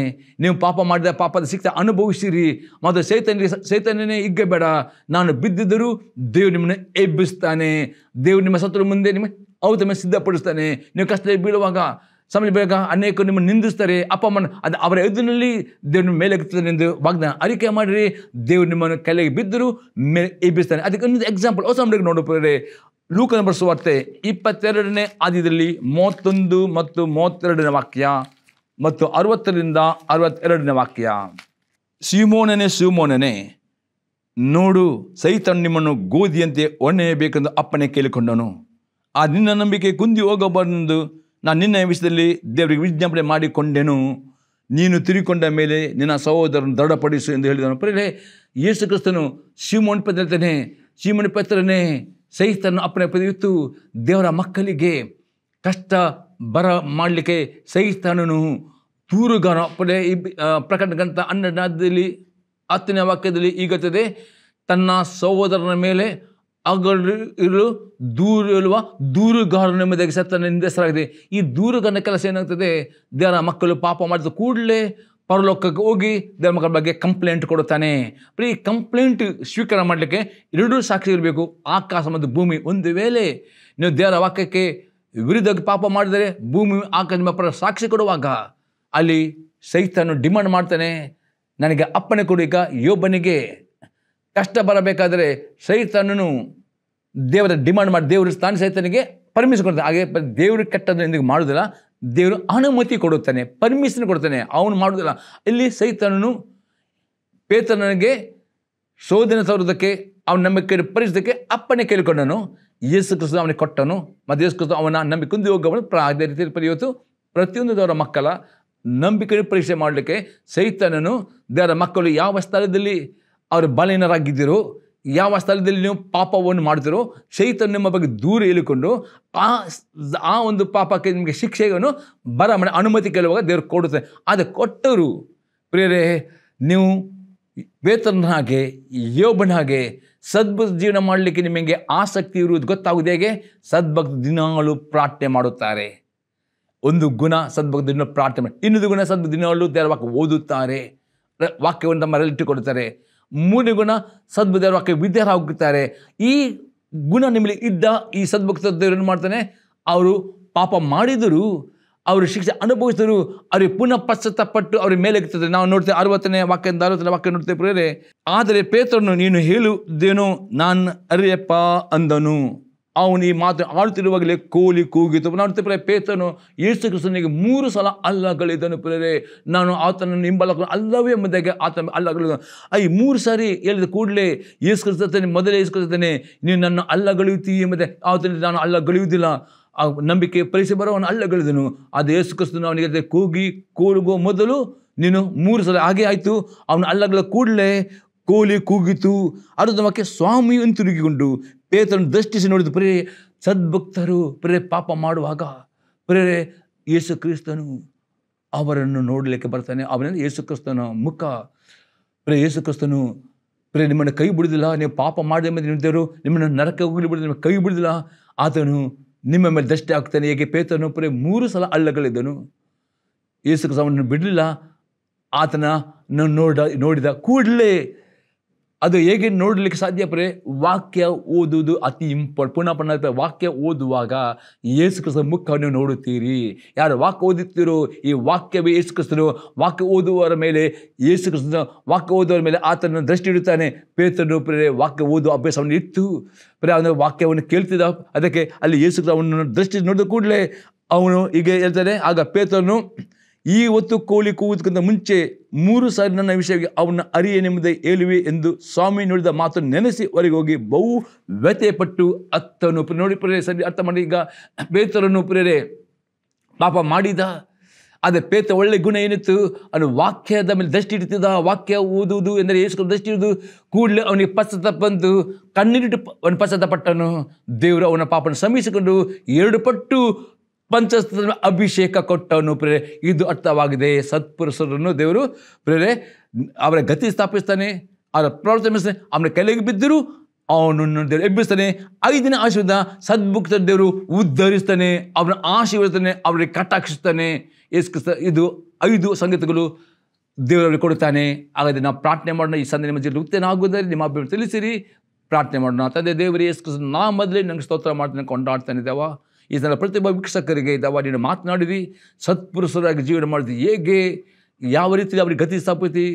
ನೀವು ಪಾಪ ಮಾಡಿದ ಪಾಪದ ಶಿಕ್ಷೆ ಅನುಭವಿಸಿರಿ ಮತ್ತು ಚೈತನ್ಯ ಚೈತನ್ಯನೇ ಇಗ್ಗಬೇಡ ನಾನು ಬಿದ್ದಿದ್ದರೂ ದೇವರು ನಿಮ್ಮನ್ನು ಎಬ್ಬಿಸ್ತಾನೆ ದೇವರು ನಿಮ್ಮ ಸತ್ರು ಮುಂದೆ ನಿಮ್ಮ ಔತಮ ಸಿದ್ಧಪಡಿಸ್ತಾನೆ ನೀವು ಕಷ್ಟ ಬೀಳುವಾಗ ಬೇಗ ಅನೇಕರು ನಿಮ್ಮನ್ನು ನಿಂದಿಸ್ತಾರೆ ಅಪ್ಪ ಅದು ಅವರ ಎದುರಿನಲ್ಲಿ ದೇವ್ರ ಮೇಲೆ ಎಂದು ವಾಗ್ದಾನ ಅರಿಕೆ ಮಾಡಿರಿ ದೇವ್ರು ನಿಮ್ಮನ್ನು ಕೆಳಗೆ ಬಿದ್ದರೂ ಮೇಲೆ ಎಬ್ಬಿಸ್ತಾನೆ ಅದಕ್ಕೆ ಒಂದು ಎಕ್ಸಾಂಪಲ್ ಹೊಸ ಅಂಬರಿಗೆ ನೋಡಿದ್ರೆ ಲೂಕ ನಂಬರ್ ಸುವಾರ್ತೆ ಇಪ್ಪತ್ತೆರಡನೇ ಆದಿದಲ್ಲಿ ಮೂವತ್ತೊಂದು ಮತ್ತು ಮೂವತ್ತೆರಡನೇ ವಾಕ್ಯ ಮತ್ತು ಅರವತ್ತರಿಂದ ಅರವತ್ತೆರಡನೇ ವಾಕ್ಯ ಶಿವಮೋನನೇ ಸಿಮೋನನೆ ನೋಡು ಸಹಿತ ನಿಮ್ಮನ್ನು ಗೋಧಿಯಂತೆ ಒಣೆಯಬೇಕೆಂದು ಅಪ್ಪನೆ ಕೇಳಿಕೊಂಡನು ಆ ನಿನ್ನ ನಂಬಿಕೆ ಕುಂದಿ ಹೋಗಬಾರದೆಂದು ನಾನು ನಿನ್ನ ವಿಷಯದಲ್ಲಿ ದೇವರಿಗೆ ವಿಜ್ಞಾಪನೆ ಮಾಡಿಕೊಂಡೆನು ನೀನು ತಿರುಗಿಕೊಂಡ ಮೇಲೆ ನಿನ್ನ ಸಹೋದರನ್ನು ದೃಢಪಡಿಸು ಎಂದು ಹೇಳಿದನು ಪ್ರೇ ಯೇಸು ಕ್ರಿಸ್ತನು ಶಿವಮಣಿ ಪತ್ರನೇ ಶಿವಮಣಿ ಪತ್ರನೇ ಸಹಿತನ್ನು ಅಪ್ಪನೆ ಪದವಿತ್ತು ದೇವರ ಮಕ್ಕಳಿಗೆ ಕಷ್ಟ ಬರ ಮಾಡಲಿಕ್ಕೆ ಸಹಿತನನು ತೂರುಗಾನ ಅಪ್ಪನೆ ಪ್ರಕಟ ಗ್ರಂಥ ಹತ್ತನೇ ವಾಕ್ಯದಲ್ಲಿ ಈಗುತ್ತದೆ ತನ್ನ ಸಹೋದರನ ಮೇಲೆ ಇರಲು ದೂರ ಇರುವ ಮೇಲೆ ಸತ್ತ ನಿಂದಿಸಲಾಗಿದೆ ಈ ದೂರುಗಾರನ ಕೆಲಸ ಏನಾಗ್ತದೆ ದೇವರ ಮಕ್ಕಳು ಪಾಪ ಮಾಡಿದ ಕೂಡಲೇ ಪರಲೋಕಕ್ಕೆ ಹೋಗಿ ದೇವರ ಮಕ್ಕಳ ಬಗ್ಗೆ ಕಂಪ್ಲೇಂಟ್ ಕೊಡುತ್ತಾನೆ ಈ ಕಂಪ್ಲೇಂಟ್ ಸ್ವೀಕಾರ ಮಾಡಲಿಕ್ಕೆ ಎರಡೂ ಸಾಕ್ಷಿ ಇರಬೇಕು ಆಕಾಶ ಮತ್ತು ಭೂಮಿ ಒಂದು ವೇಳೆ ನೀವು ದೇವರ ವಾಕ್ಯಕ್ಕೆ ವಿರುದ್ಧವಾಗಿ ಪಾಪ ಮಾಡಿದರೆ ಭೂಮಿ ಆಕಾಶ ನಿಮ್ಮ ಪರ ಸಾಕ್ಷಿ ಕೊಡುವಾಗ ಅಲ್ಲಿ ಸೈತನು ಡಿಮಾಂಡ್ ಮಾಡ್ತಾನೆ ನನಗೆ ಅಪ್ಪನೆ ಕೊಡಿಗ ಯೋಬನಿಗೆ ಕಷ್ಟ ಬರಬೇಕಾದರೆ ಸೈತಾನನು ದೇವರ ಡಿಮಾಂಡ್ ಮಾಡಿ ದೇವರು ತಾನು ಸೈತನಿಗೆ ಪರ್ಮಿಷನ್ ಕೊಡ್ತಾನೆ ಹಾಗೆ ದೇವರು ಕೆಟ್ಟದ್ದು ಎಂದಿಗೂ ಮಾಡೋದಿಲ್ಲ ದೇವರು ಅನುಮತಿ ಕೊಡುತ್ತಾನೆ ಪರ್ಮಿಷನ್ ಕೊಡ್ತಾನೆ ಅವನು ಮಾಡೋದಿಲ್ಲ ಇಲ್ಲಿ ಸೈತನನು ಪೇತನನಿಗೆ ಶೋಧನೆ ತೋರೋದಕ್ಕೆ ಅವನ ನಂಬಿಕೆ ಪರಿಸೋದಕ್ಕೆ ಅಪ್ಪನೇ ಕೇಳಿಕೊಂಡನು ಯೇಸು ಕೃಷ್ಣ ಅವನಿಗೆ ಕೊಟ್ಟನು ಮತ್ತು ಯೇಸು ಕೃಷ್ಣ ಅವನ ನಂಬಿಕೆ ಕುಂದು ಅವನು ಪ್ರಾ ಅದೇ ರೀತಿಯಲ್ಲಿ ಪ್ರತಿಯೊಂದು ದೇವರ ಮಕ್ಕಳ ನಂಬಿಕೆ ಪರೀಕ್ಷೆ ಮಾಡಲಿಕ್ಕೆ ಸೈತಾನನು ದೇವರ ಮಕ್ಕಳು ಯಾವ ಸ್ಥಳದಲ್ಲಿ ಅವರು ಬಲೀನರಾಗಿದ್ದರು ಯಾವ ಸ್ಥಳದಲ್ಲಿ ನೀವು ಪಾಪವನ್ನು ಮಾಡ್ತಿರೋ ಶೈತನ್ ನಿಮ್ಮ ಬಗ್ಗೆ ದೂರ ಹೇಳಿಕೊಂಡು ಆ ಆ ಒಂದು ಪಾಪಕ್ಕೆ ನಿಮಗೆ ಶಿಕ್ಷೆಯನ್ನು ಬರ ಮಾಡಿ ಅನುಮತಿ ಕೇಳುವಾಗ ದೇವರು ಕೊಡುತ್ತೆ ಅದು ಕೊಟ್ಟರು ಪ್ರಿಯರೇ ನೀವು ವೇತನ ಹಾಗೆ ಯೋಬನ ಹಾಗೆ ಸದ್ಭಕ್ತ ಜೀವನ ಮಾಡಲಿಕ್ಕೆ ನಿಮಗೆ ಆಸಕ್ತಿ ಇರುವುದು ಗೊತ್ತಾಗುವುದು ಹೇಗೆ ಸದ್ಭಕ್ತ ದಿನಗಳು ಪ್ರಾರ್ಥನೆ ಮಾಡುತ್ತಾರೆ ಒಂದು ಗುಣ ಸದ್ಭಕ್ತ ದಿನ ಪ್ರಾರ್ಥನೆ ಮಾಡಿ ಇನ್ನೊಂದು ಗುಣ ಸದ್ಭಕ್ತ ದಿನಗಳು ದೇವರ ವಾಕ್ಯ ಓದುತ್ತಾರೆ ವಾಕ್ಯವನ್ನು ತಮ್ಮ ಕೊಡುತ್ತಾರೆ ಗುಣ ಸದ್ಬುದ್ಧಿಯವರು ಆಕೆ ವಿದ್ಯಾರಾಗುತ್ತಾರೆ ಈ ಗುಣ ನಿಮಗೆ ಇದ್ದ ಈ ಸದ್ಭಕ್ತ ಏನು ಮಾಡ್ತಾನೆ ಅವರು ಪಾಪ ಮಾಡಿದರು ಅವರು ಶಿಕ್ಷೆ ಅನುಭವಿಸಿದರು ಅವರಿಗೆ ಪುನಃ ಪಶ್ಚಾತ್ತಪಟ್ಟು ಅವ್ರ ಮೇಲೆ ಇರ್ತದೆ ನಾವು ನೋಡ್ತೇವೆ ಅರವತ್ತನೇ ವಾಕ್ಯದಿಂದ ಅರವತ್ತನೇ ವಾಕ್ಯ ನೋಡ್ತೇವೆ ಪ್ರೇರೆ ಆದರೆ ಪೇತ್ರನು ನೀನು ದೇನೋ ನಾನು ಅರಿಯಪ್ಪ ಅಂದನು ಅವನು ಈ ಮಾತು ಆಡ್ತಿರುವಾಗಲೇ ಕೋಲಿ ಕೂಗಿತು ನೋಡ್ತೀವಿ ಪ್ರೇ ಪೇತನು ಯೇಸು ಕ್ರಿಸ್ತನಿಗೆ ಮೂರು ಸಲ ಅಲ್ಲಗಳಿದ್ದನು ಪ್ರೇರೆ ನಾನು ಆತನನ್ನು ಹಿಂಬಲ ಅಲ್ಲವೇ ಮಧ್ಯೆ ಆತ ಅಲ್ಲಗಳಿದ ಐ ಮೂರು ಸಾರಿ ಹೇಳಿದ ಕೂಡಲೇ ಯೇಸು ಕೃಷ್ಣ ಮೊದಲೇ ಯೇಸು ಕೃಷ್ಣ ನೀನು ನನ್ನ ಅಲ್ಲಗಳೆಯುತ್ತೀಯ ಮತ್ತೆ ಆತನಿಗೆ ನಾನು ಅಲ್ಲಗಳೆಯುವುದಿಲ್ಲ ಆ ನಂಬಿಕೆ ಪರಿಸೆ ಬರೋ ಅವನು ಅಲ್ಲಗಳಿದನು ಅದು ಯೇಸು ಕ್ರಿಸ್ತನು ಅವನಿಗೆ ಕೂಗಿ ಕೂಗುವ ಮೊದಲು ನೀನು ಮೂರು ಸಲ ಹಾಗೆ ಆಯಿತು ಅವನು ಅಲ್ಲಗಳ ಕೂಡಲೇ ಕೋಲಿ ಕೂಗಿತು ಅರ್ಧಮಕ್ಕೆ ಸ್ವಾಮಿ ತಿರುಗಿಕೊಂಡು ಪೇತನ ದೃಷ್ಟಿಸಿ ನೋಡಿದ ಪ್ರೇರೆ ಸದ್ಭಕ್ತರು ಪ್ರೇರೆ ಪಾಪ ಮಾಡುವಾಗ ಪ್ರೇರೆ ಯೇಸು ಕ್ರಿಸ್ತನು ಅವರನ್ನು ನೋಡಲಿಕ್ಕೆ ಬರ್ತಾನೆ ಅವನಿಂದ ಯೇಸು ಕ್ರಿಸ್ತನ ಮುಖ ಪ್ರೇ ಯೇಸು ಕ್ರಿಸ್ತನು ಪ್ರೇ ನಿಮ್ಮನ್ನು ಕೈ ಬಿಡುದಿಲ್ಲ ನೀವು ಪಾಪ ಮಾಡಿದ ಮೇಲೆ ನಿಂತವರು ನಿಮ್ಮನ್ನು ನರಕ ಹೋಗಲಿ ಬಿಡಿದ ನಿಮ್ಮ ಕೈ ಬಿಡುದಿಲ್ಲ ಆತನು ನಿಮ್ಮ ಮೇಲೆ ದೃಷ್ಟಿ ಆಗ್ತಾನೆ ಹೇಗೆ ಪೇತನು ಪ್ರೇ ಮೂರು ಸಲ ಅಲ್ಲಗಳಿದ್ದನು ಯೇಸು ಕ್ರಿಸ್ತವನನ್ನು ಬಿಡಲಿಲ್ಲ ಆತನ ನೋಡ ನೋಡಿದ ಕೂಡಲೇ ಅದು ಹೇಗೆ ನೋಡಲಿಕ್ಕೆ ಸಾಧ್ಯ ಪ್ರೇ ವಾಕ್ಯ ಓದುವುದು ಅತಿ ಇಂಪಾರ್ಟ್ ಪುನಃ ಪುನಃ ವಾಕ್ಯ ಓದುವಾಗ ಯೇಸು ಮುಖವನ್ನು ನೋಡುತ್ತೀರಿ ಯಾರು ವಾಕ್ಯ ಓದುತ್ತೀರೋ ಈ ವಾಕ್ಯವೇ ಯೇಸು ವಾಕ್ಯ ಓದುವವರ ಮೇಲೆ ಯೇಸು ವಾಕ್ಯ ಓದುವವರ ಮೇಲೆ ಆತನನ್ನು ದೃಷ್ಟಿ ಇಡುತ್ತಾನೆ ಪೇತನು ಪ್ರೇ ವಾಕ್ಯ ಓದುವ ಅಭ್ಯಾಸವನ್ನು ಇತ್ತು ಪ್ರೇ ಅವನ ವಾಕ್ಯವನ್ನು ಕೇಳ್ತಿದ್ದ ಅದಕ್ಕೆ ಅಲ್ಲಿ ಯೇಸು ಅವನನ್ನು ದೃಷ್ಟಿ ನೋಡಿದ ಕೂಡಲೇ ಅವನು ಈಗ ಹೇಳ್ತಾನೆ ಆಗ ಪೇತನು ಈ ಹೊತ್ತು ಕೋಳಿ ಕೂವುದಕ್ಕಿಂತ ಮುಂಚೆ ಮೂರು ಸಾರಿ ನನ್ನ ವಿಷಯವಾಗಿ ಅವನ ನಿಮ್ಮದೇ ಹೇಳುವೆ ಎಂದು ಸ್ವಾಮಿ ನುಡಿದ ಮಾತು ನೆನೆಸಿ ಹೊರಗೆ ಹೋಗಿ ಬಹು ಪಟ್ಟು ಅತ್ತನು ನೋಡಿ ಪ್ರೇರೆ ಸರಿ ಅರ್ಥ ಮಾಡಿ ಈಗ ಪೇತರನ್ನು ಪ್ರೇರೆ ಪಾಪ ಮಾಡಿದ ಆದರೆ ಪೇತ ಒಳ್ಳೆ ಗುಣ ಏನಿತ್ತು ಅವನು ವಾಕ್ಯದ ಮೇಲೆ ದೃಷ್ಟಿ ಇಡ್ತಿದ್ದ ವಾಕ್ಯ ಓದುವುದು ಎಂದರೆ ಯೇಸು ದೃಷ್ಟಿ ಇಡುದು ಕೂಡಲೇ ಅವನಿಗೆ ಪಶ್ಚಾತ್ತಾಪ ಬಂದು ಕಣ್ಣೀರಿಟ್ಟು ಅವನು ಪಟ್ಟನು ದೇವರು ಅವನ ಪಾಪನ ಶ್ರಮಿಸಿಕೊಂಡು ಎರಡು ಪಟ್ಟು ಪಂಚಸ್ತನ ಅಭಿಷೇಕ ಕೊಟ್ಟವನು ಪ್ರೇರೆ ಇದು ಅರ್ಥವಾಗಿದೆ ಸತ್ಪುರುಷರನ್ನು ದೇವರು ಪ್ರೇರೆ ಅವರ ಗತಿ ಸ್ಥಾಪಿಸ್ತಾನೆ ಅವರ ಪ್ರವರ್ತನೆ ಅವನ ಕಲೆಗೆ ಬಿದ್ದರು ಅವನನ್ನು ದೇವರು ಎಬ್ಬಿಸ್ತಾನೆ ಐದಿನ ಆಶೀರ್ವಾದ ಸದ್ಭುಕ್ತ ದೇವರು ಉದ್ಧರಿಸ್ತಾನೆ ಅವನ ಆಶೀರ್ವದಿಸ್ತಾನೆ ಅವರಿಗೆ ಕಟಾಕ್ಷಿಸ್ತಾನೆ ಎಸ್ಕಿಸ್ತ ಇದು ಐದು ಸಂಗತಿಗಳು ದೇವರವರಿಗೆ ಕೊಡುತ್ತಾನೆ ಹಾಗಾದರೆ ನಾವು ಪ್ರಾರ್ಥನೆ ಮಾಡೋಣ ಈ ಸಂಧೆ ನಿಮ್ಮ ಉತ್ತೇನ ಆಗುವುದರಲ್ಲಿ ನಿಮ್ಮ ತಿಳಿಸಿರಿ ಪ್ರಾರ್ಥನೆ ಮಾಡೋಣ ತಂದೆ ದೇವರು ಕೃಷ್ಣ ನಾ ಮೊದಲೇ ನನಗೆ ಸ್ತೋತ್ರ ಮಾಡ್ತಾನೆ ಕೊಂಡಾಡ್ತಾನೆ ದೇವ ಇದನ್ನು ಪ್ರತಿಯೊಬ್ಬ ವೀಕ್ಷಕರಿಗೆ ನೀನು ಮಾತನಾಡಿದಿ ಸತ್ಪುರುಷರಾಗಿ ಜೀವನ ಮಾಡಿದ್ವಿ ಹೇಗೆ ಯಾವ ರೀತಿ ಅವ್ರಿಗೆ ಗತಿ ಸ್ಥಾಪಿಸಿ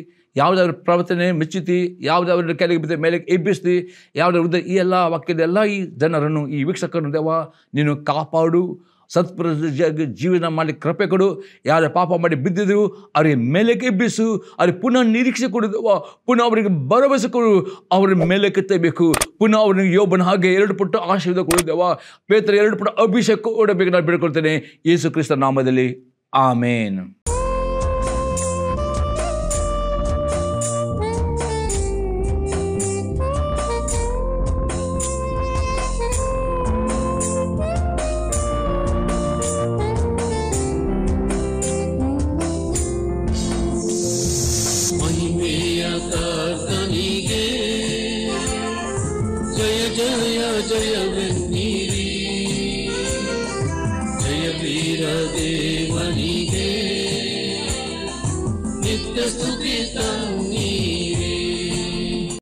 ಯಾವುದಾದ್ರು ಪ್ರವರ್ತನೆ ಮೆಚ್ಚಿತಿ ಯಾವುದಾದ್ರು ಕೆಳಗೆ ಬಿದ್ದ ಮೇಲೆ ಎಬ್ಬಿಸ್ತಿ ಯಾವುದಾದ್ರು ಈ ಎಲ್ಲ ಎಲ್ಲ ಈ ಜನರನ್ನು ಈ ವೀಕ್ಷಕರನ್ನು ದೇವ ನೀನು ಕಾಪಾಡು ಸತ್ಪ್ರಜೆಗೆ ಜೀವನ ಮಾಡಿ ಕೃಪೆ ಕೊಡು ಯಾರ ಪಾಪ ಮಾಡಿ ಬಿದ್ದಿದ್ರು ಅವರಿಗೆ ಮೇಲಕ್ಕೆ ಬಿಸು ಅವ್ರಿಗೆ ಪುನಃ ನಿರೀಕ್ಷೆ ಕೊಡುವ ಪುನಃ ಅವರಿಗೆ ಭರವಸೆ ಕೊಡು ಅವ್ರ ಮೇಲೆ ತೆಬೇಕು ಪುನಃ ಅವ್ರಿಗೆ ಯೋಬನ ಹಾಗೆ ಎರಡು ಪುಟ್ಟ ಆಶೀರ್ವಾದ ಕೊಡುದೇವಾ ಬೇತರ ಎರಡು ಪುಟ್ಟ ಅಭಿಷೇಕ ಕೊಡಬೇಕು ನಾನು ಬಿಡ್ಕೊಳ್ತೇನೆ ಯೇಸು ಕ್ರಿಸ್ತ ನಾಮದಲ್ಲಿ ಆಮೇನು